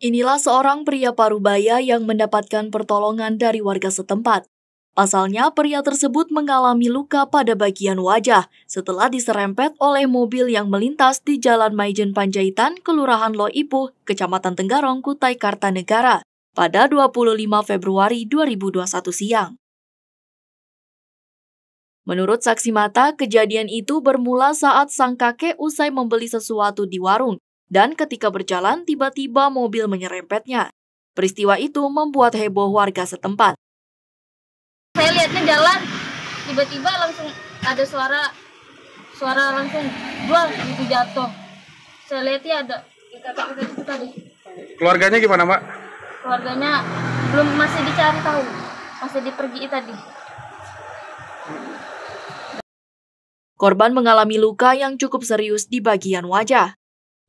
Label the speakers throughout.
Speaker 1: Inilah seorang pria parubaya yang mendapatkan pertolongan dari warga setempat. Pasalnya, pria tersebut mengalami luka pada bagian wajah setelah diserempet oleh mobil yang melintas di Jalan Maijen Panjaitan, Kelurahan Loipuh, Kecamatan Tenggarong, Kutai Kartanegara pada 25 Februari 2021 siang. Menurut saksi mata, kejadian itu bermula saat sang kakek usai membeli sesuatu di warung dan ketika berjalan tiba-tiba mobil menyerempetnya. Peristiwa itu membuat heboh warga setempat.
Speaker 2: Saya lihatnya jalan, tiba-tiba langsung ada suara suara langsung buang gitu jatuh. Saya lihat ya ada ya, itu tadi. Keluarganya gimana, Mbak? Keluarganya belum masih dicari tahu, masih dipergi tadi.
Speaker 1: Korban mengalami luka yang cukup serius di bagian wajah.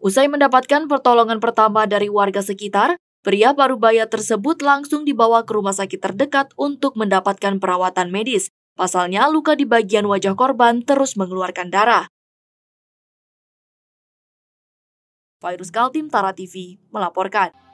Speaker 1: Usai mendapatkan pertolongan pertama dari warga sekitar, pria parubaya tersebut langsung dibawa ke rumah sakit terdekat untuk mendapatkan perawatan medis. Pasalnya, luka di bagian wajah korban terus mengeluarkan darah. Virus Kaltim Tara TV melaporkan.